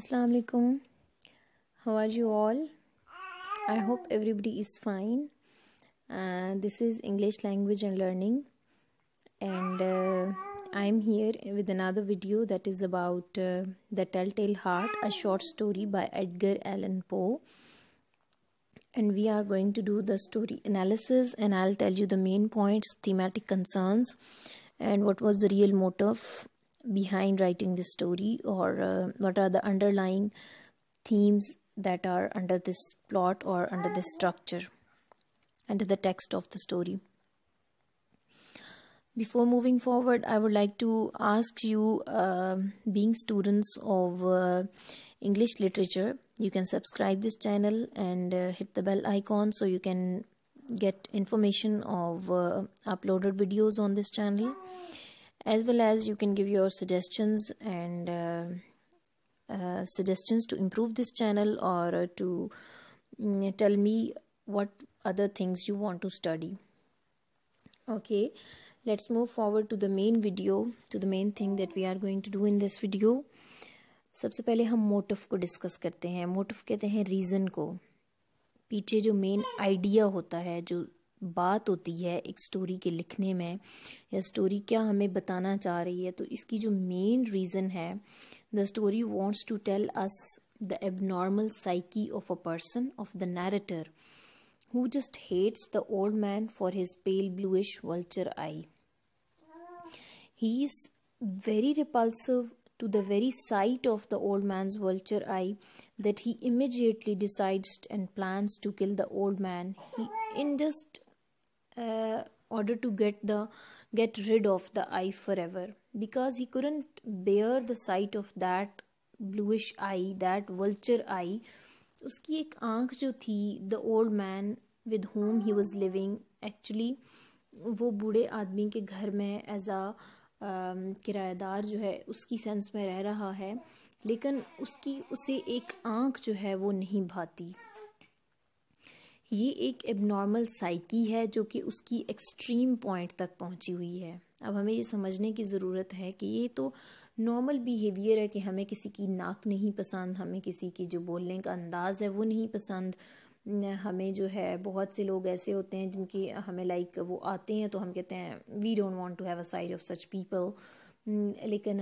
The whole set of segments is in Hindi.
Assalamu alaikum. How are you all? I hope everybody is fine. Uh, this is English language and learning, and uh, I'm here with another video that is about uh, The Telltale Heart, a short story by Edgar Allan Poe. And we are going to do the story analysis, and I'll tell you the main points, thematic concerns, and what was the real motive behind writing this story or uh, what are the underlying themes that are under this plot or under this structure under the text of the story before moving forward i would like to ask you uh, being students of uh, english literature you can subscribe this channel and uh, hit the bell icon so you can get information of uh, uploaded videos on this channel as well as you can give your suggestions and uh, uh, suggestions to improve this channel or uh, to mm, tell me what other things you want to study okay let's move forward to the main video to the main thing that we are going to do in this video सबसे पहले हम मोटिव को डिस्कस करते हैं मोटिव कहते हैं रीज़न को पीछे जो मेन आइडिया होता है जो बात होती है एक स्टोरी के लिखने में या स्टोरी क्या हमें बताना चाह रही है तो इसकी जो मेन रीज़न है the story wants to tell us the abnormal psyche of a person of the narrator who just hates the old man for his pale bluish vulture eye he is repulsive to the very sight of the old old man's eye that he immediately decides and and to kill the old man he in just uh, order to get the get rid of the eye forever because he couldn't bear the sight of that bluish eye that vulture eye उसकी एक आंख जो थी the old man with whom he was living actually वो बूढ़े आदमी के घर में एज आ किराएदार जो है उसकी सेंस में रह रहा है लेकिन उसकी उसे एक आंख जो है वो नहीं भाती ये एक एबनॉर्मल साइकी है जो कि उसकी एक्सट्रीम पॉइंट तक पहुंची हुई है अब हमें ये समझने की ज़रूरत है कि ये तो नॉर्मल बिहेवियर है कि हमें किसी की नाक नहीं पसंद हमें किसी की जो बोलने का अंदाज़ है वो नहीं पसंद हमें जो है बहुत से लोग ऐसे होते हैं जिनकी हमें लाइक वो आते हैं तो हम कहते हैं we don't want to have a side of such people लेकिन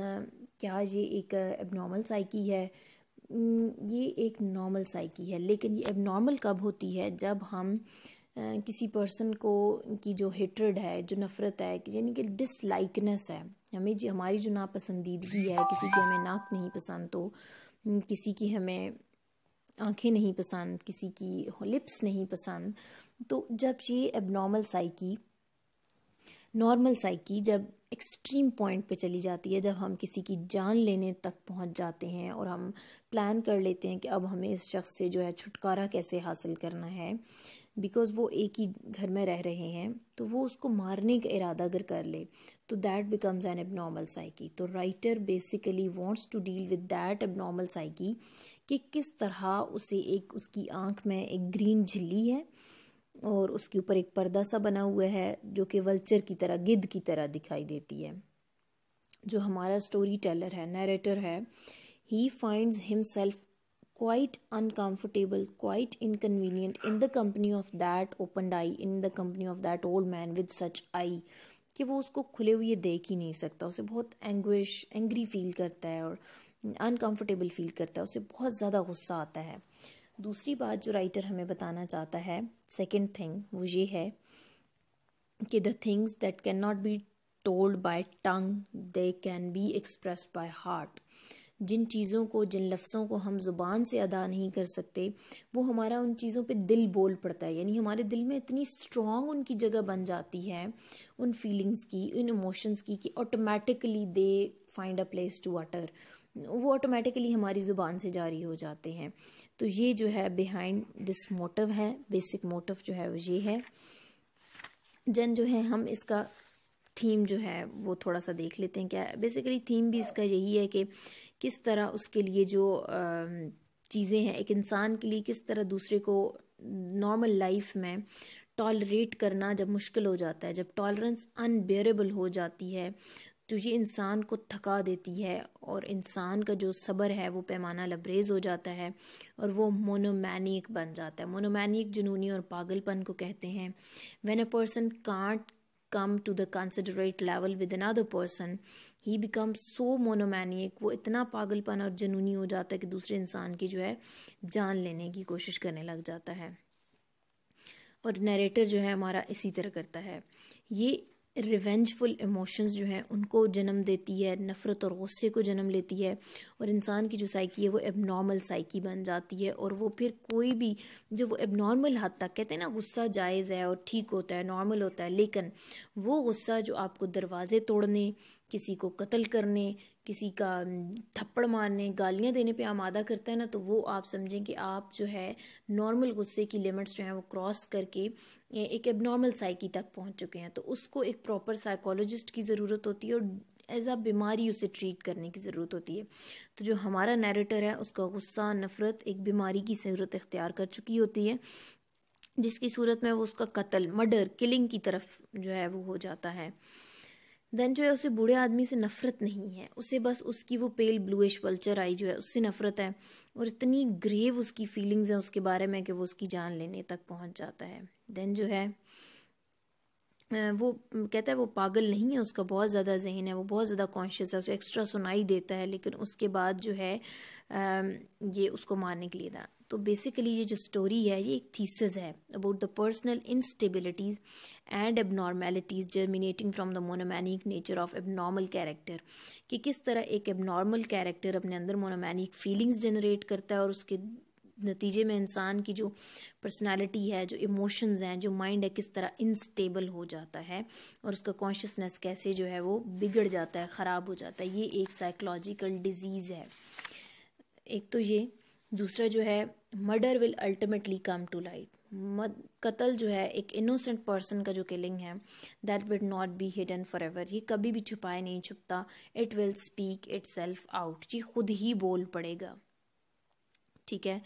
क्या ये एक एबनॉर्मल साइकी है ये एक नॉर्मल साइकी है लेकिन ये एबनॉर्मल कब होती है जब हम किसी पर्सन को की जो हेट्रेड है जो नफ़रत है यानी कि डिसलाइकनेस है हमें जी हमारी जो नापसंदीदगी है किसी की हमें नाक नहीं पसंद तो किसी की हमें आंखें नहीं पसंद किसी की लिप्स नहीं पसंद तो जब ये एबनॉर्मल साइकी नॉर्मल साइकी जब एक्सट्रीम पॉइंट पे चली जाती है जब हम किसी की जान लेने तक पहुंच जाते हैं और हम प्लान कर लेते हैं कि अब हमें इस शख्स से जो है छुटकारा कैसे हासिल करना है बिकॉज़ वो एक ही घर में रह रहे हैं तो वो उसको मारने का इरादा अगर कर ले तो that becomes an abnormal psyche तो writer basically wants to deal with that abnormal psyche कि किस तरह उसे एक उसकी आंख में एक ग्रीन झिल्ली है और उसके ऊपर एक पर्दा सा बना हुआ है जो कि वल्चर की तरह गिद्ध की तरह दिखाई देती है जो हमारा स्टोरी टेलर है नरेटर है he him himself quite uncomfortable quite inconvenient in the company of that open eye in the company of that old man with such eye कि वो उसको खुले हुए देख ही नहीं सकता उसे बहुत एंग्विश एंग्री फील करता है और अनकंफर्टेबल फील करता है उसे बहुत ज़्यादा गुस्सा आता है दूसरी बात जो राइटर हमें बताना चाहता है सेकेंड थिंग वो ये है कि the things that can not be told by tongue they can be express by heart जिन चीज़ों को जिन लफ्ज़ों को हम ज़ुबान से अदा नहीं कर सकते वो हमारा उन चीज़ों पे दिल बोल पड़ता है यानी हमारे दिल में इतनी स्ट्रॉन्ग उनकी जगह बन जाती है उन फीलिंग्स की उन इमोशंस की कि automatically they find a place to utter वो ऑटोमेटिकली हमारी ज़ुबान से जारी हो जाते हैं तो ये जो है बिहाइंड दिस मोटिव है बेसिक मोटिव जो है वो ये है जन जो है हम इसका थीम जो है वो थोड़ा सा देख लेते हैं क्या बेसिकली थीम भी इसका यही है कि किस तरह उसके लिए जो चीज़ें हैं एक इंसान के लिए किस तरह दूसरे को नॉर्मल लाइफ में टॉलरेट करना जब मुश्किल हो जाता है जब टॉलरेंस अनबेरेबल हो जाती है तो ये इंसान को थका देती है और इंसान का जो सब्र है वो पैमाना लबरेज हो जाता है और वो मोनोमैनिक बन जाता है मोनोमैनिक जुनूनी और पागलपन को कहते हैं when a person can't come to the considerate level with another person he become so monomaniac वो इतना पागलपन और जुनूनी हो जाता है कि दूसरे इंसान की जो है जान लेने की कोशिश करने लग जाता है और नरेटर जो है हमारा इसी तरह करता है ये रिवेंजफुल इमोशंस जो हैं उनको जन्म देती है नफ़रत और गुस्से को जन्म लेती है और इंसान की जो साइकी है वो एबनॉर्मल साइकी बन जाती है और वो फिर कोई भी जो वो एबनॉर्मल हद तक कहते हैं ना गुस्सा जायज़ है और ठीक होता है नॉर्मल होता है लेकिन वो गुस्सा जो आपको दरवाज़े तोड़ने किसी को कत्ल करने किसी का थप्पड़ मारने गालियाँ देने पे आमादा करता है ना तो वो आप समझें कि आप जो है नॉर्मल गुस्से की लिमिट्स जो हैं वो क्रॉस करके एक एबनॉर्मल साइकी तक पहुँच चुके हैं तो उसको एक प्रॉपर साइकोलॉजिस्ट की ज़रूरत होती है और एज आ बीमारी उसे ट्रीट करने की ज़रूरत होती है तो जो हमारा नैरेटर है उसका गुस्सा नफ़रत एक बीमारी की ज़रूरत इख्तियार कर चुकी होती है जिसकी सूरत में वो उसका कत्ल मर्डर किलिंग की तरफ जो है वो हो जाता है देन जो है उसे बूढ़े आदमी से नफरत नहीं है उसे बस उसकी वो पेल ब्लूइश वल्चर आई जो है उससे नफरत है और इतनी ग्रेव उसकी फीलिंग्स हैं उसके बारे में कि वो उसकी जान लेने तक पहुंच जाता है देन जो है वो कहता है वो पागल नहीं है उसका बहुत ज़्यादा जहन है वो बहुत ज़्यादा कॉन्शियस है उसे एक्स्ट्रा सुनाई देता है लेकिन उसके बाद जो है ये उसको मारने के लिए था तो बेसिकली ये जो स्टोरी है ये एक थीसिस है about the personal instabilities and abnormalities germinating from the monomaniac nature of abnormal character कि किस तरह एक एबनॉर्मल कैरेक्टर अपने अंदर मोनोमैनिक फीलिंग्स जनरेट करता है और उसके नतीजे में इंसान की जो पर्सनालिटी है जो इमोशंस हैं जो माइंड है किस तरह इनस्टेबल हो जाता है और उसका कॉन्शियसनेस कैसे जो है वो बिगड़ जाता है ख़राब हो जाता है ये एक साइकोलॉजिकल डिजीज़ है एक तो ये दूसरा जो है murder will ultimately come to light कत्ल जो है एक इनोसेंट पर्सन का जो किलिंग है that will not be hidden for ever ये कभी भी छुपाए नहीं छुपता it will speak itself out ये खुद ही बोल पड़ेगा ठीक है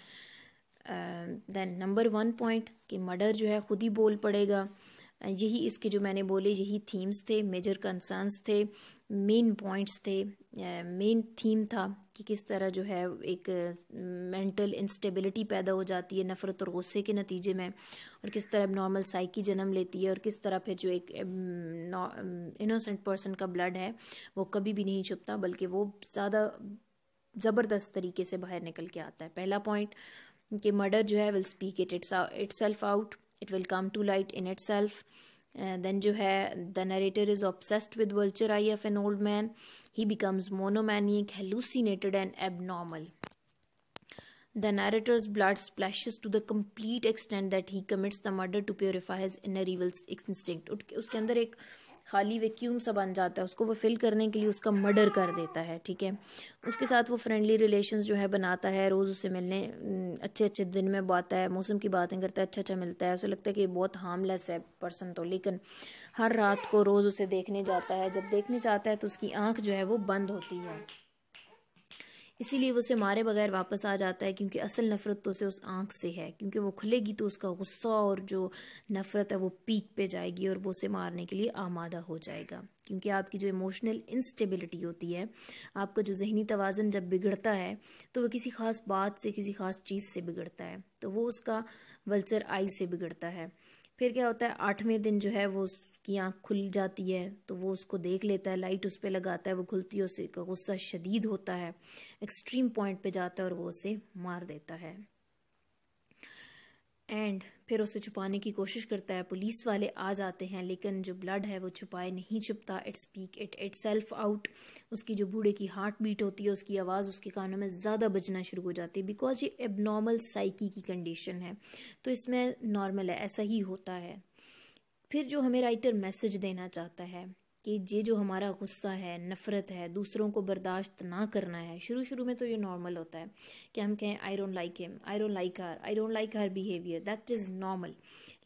देन नंबर वन पॉइंट कि मर्डर जो है खुद ही बोल पड़ेगा यही इसके जो मैंने बोले यही थीम्स थे मेजर कंसर्न्स थे मेन पॉइंट्स थे मेन थीम था कि किस तरह जो है एक मेंटल इंस्टेबिलिटी पैदा हो जाती है नफ़रत और गुस्से के नतीजे में और किस तरह नॉर्मल साइकी जन्म लेती है और किस तरह फिर जो एक इनोसेंट पर्सन का ब्लड है वो कभी भी नहीं छुपता बल्कि वो ज़्यादा ज़बरदस्त तरीके से बाहर निकल के आता है पहला पॉइंट कि मर्डर जो है will speak it its itself out it will come to light in itself uh, then jo hai, the narrator is obsessed with vulture eye of an old man he becomes monomaniac hallucinated and abnormal the narrator's blood splashes to the complete extent that he commits the murder to purify his inner evil instinct Utke, uske andar खाली वैक्यूम सा बन जाता है उसको वो फिल करने के लिए उसका मर्डर कर देता है ठीक है उसके साथ वो फ्रेंडली रिलेशन जो है बनाता है रोज़ उसे मिलने अच्छे अच्छे दिन में बुआता है मौसम की बातें करता है अच्छा अच्छा मिलता है उसे लगता है कि बहुत हार्मलेस है पर्सन तो लेकिन हर रात को रोज़ उसे देखने जाता है जब देखने जाता है तो उसकी आँख जो है वो बंद होती है इसीलिए वो उसे मारे बगैर वापस आ जाता है क्योंकि असल नफरत तो उसे उस आंख से है क्योंकि वो खुलेगी तो उसका गुस्सा और जो नफरत है वो पीक पे जाएगी और वो उसे मारने के लिए आमादा हो जाएगा क्योंकि आपकी जो इमोशनल इंस्टेबिलिटी होती है आपका जो जहनी तोज़न जब बिगड़ता है तो वह किसी ख़ास बात से किसी ख़ास चीज़ से बिगड़ता है तो वो उसका वल्चर आई से बिगड़ता है फिर क्या होता है आठवें दिन जो है वो उसकी आंख खुल जाती है तो वो उसको देख लेता है लाइट उस पर लगाता है वो खुलती है उसे गुस्सा शदीद होता है एक्सट्रीम पॉइंट पे जाता है और वो उसे मार देता है एंड फिर उसे छुपाने की कोशिश करता है पुलिस वाले आ जाते हैं लेकिन जो ब्लड है वो छुपाए नहीं छुपता it speak it itself out उसकी जो बूढ़े की हार्ट बीट होती है उसकी आवाज़ उसके कानों में ज़्यादा बजना शुरू हो जाती है बिकॉज ये एबनॉर्मल साइकी की कंडीशन है तो इसमें नॉर्मल है ऐसा ही होता है फिर जो हमें राइटर मैसेज देना चाहता है कि ये जो हमारा गुस्सा है नफ़रत है दूसरों को बर्दाश्त ना करना है शुरू शुरू में तो ये नॉर्मल होता है कि हम कहें I don't like him I don't like her I don't like her behaviour that is normal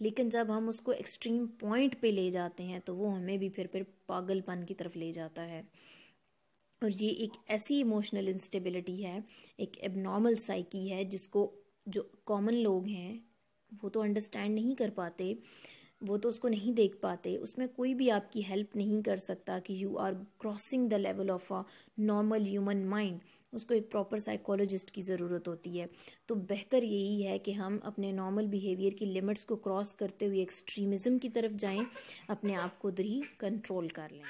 लेकिन जब हम उसको एक्सट्रीम पॉइंट पे ले जाते हैं तो वो हमें भी फिर फिर पागलपन की तरफ ले जाता है और ये एक ऐसी इमोशनल इंस्टेबिलिटी है एक एबनॉर्मल साइकी है जिसको जो कॉमन लोग हैं वो तो अंडरस्टैंड नहीं कर पाते वो तो उसको नहीं देख पाते उसमें कोई भी आपकी हेल्प नहीं कर सकता कि you are crossing the level of a normal human mind उसको एक प्रॉपर साइकोलॉजिस्ट की ज़रूरत होती है तो बेहतर यही है कि हम अपने नॉर्मल बिहेवियर की लिमिट्स को क्रॉस करते हुए एक्सट्रीमिज़म की तरफ जाएं अपने आप को दरी कंट्रोल कर लें